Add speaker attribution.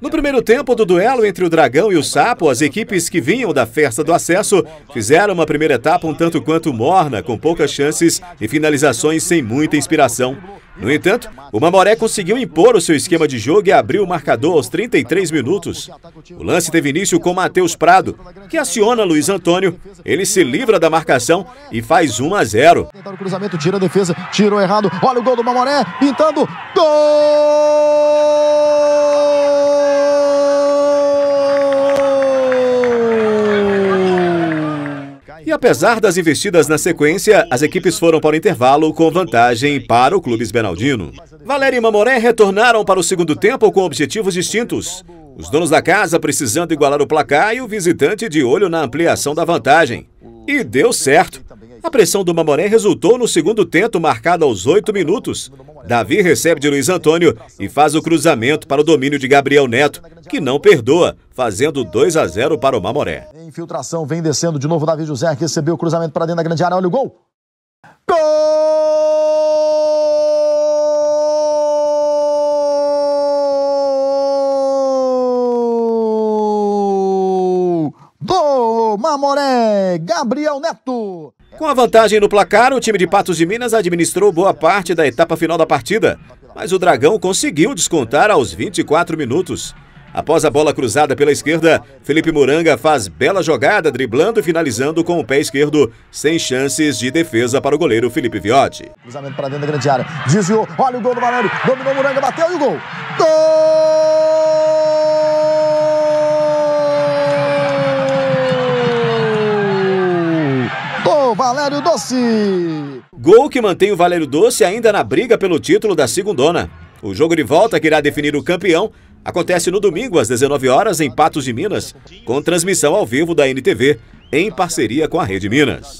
Speaker 1: No primeiro tempo do duelo entre o Dragão e o Sapo, as equipes que vinham da festa do acesso fizeram uma primeira etapa um tanto quanto morna, com poucas chances e finalizações sem muita inspiração. No entanto, o Mamoré conseguiu impor o seu esquema de jogo e abriu o marcador aos 33 minutos. O lance teve início com Matheus Prado, que aciona Luiz Antônio. Ele se livra da marcação e faz 1 a 0. Tentaram
Speaker 2: o cruzamento, tira a defesa, tirou errado. Olha o gol do Mamoré, pintando. Gol!
Speaker 1: E apesar das investidas na sequência, as equipes foram para o intervalo com vantagem para o Clube Esmeraldino. Valéria e Mamoré retornaram para o segundo tempo com objetivos distintos. Os donos da casa precisando igualar o placar e o visitante de olho na ampliação da vantagem. E deu certo. A pressão do Mamoré resultou no segundo tento marcado aos oito minutos. Davi recebe de Luiz Antônio e faz o cruzamento para o domínio de Gabriel Neto, que não perdoa, fazendo 2 a 0 para o Mamoré.
Speaker 2: Infiltração vem descendo de novo. Davi José recebeu o cruzamento para dentro da grande área. Olha o gol. Gol! Mamoré, Gabriel Neto.
Speaker 1: Com a vantagem no placar, o time de Patos de Minas administrou boa parte da etapa final da partida, mas o Dragão conseguiu descontar aos 24 minutos. Após a bola cruzada pela esquerda, Felipe Muranga faz bela jogada, driblando e finalizando com o pé esquerdo, sem chances de defesa para o goleiro Felipe Viotti.
Speaker 2: Cruzamento para dentro da grande área. Desviou, olha o gol do Valério, dominou Muranga, bateu e o gol. Gol!
Speaker 1: Valério Doce. Gol que mantém o Valério Doce ainda na briga pelo título da segundona. O jogo de volta que irá definir o campeão acontece no domingo às 19 horas em Patos de Minas, com transmissão ao vivo da NTV em parceria com a Rede Minas.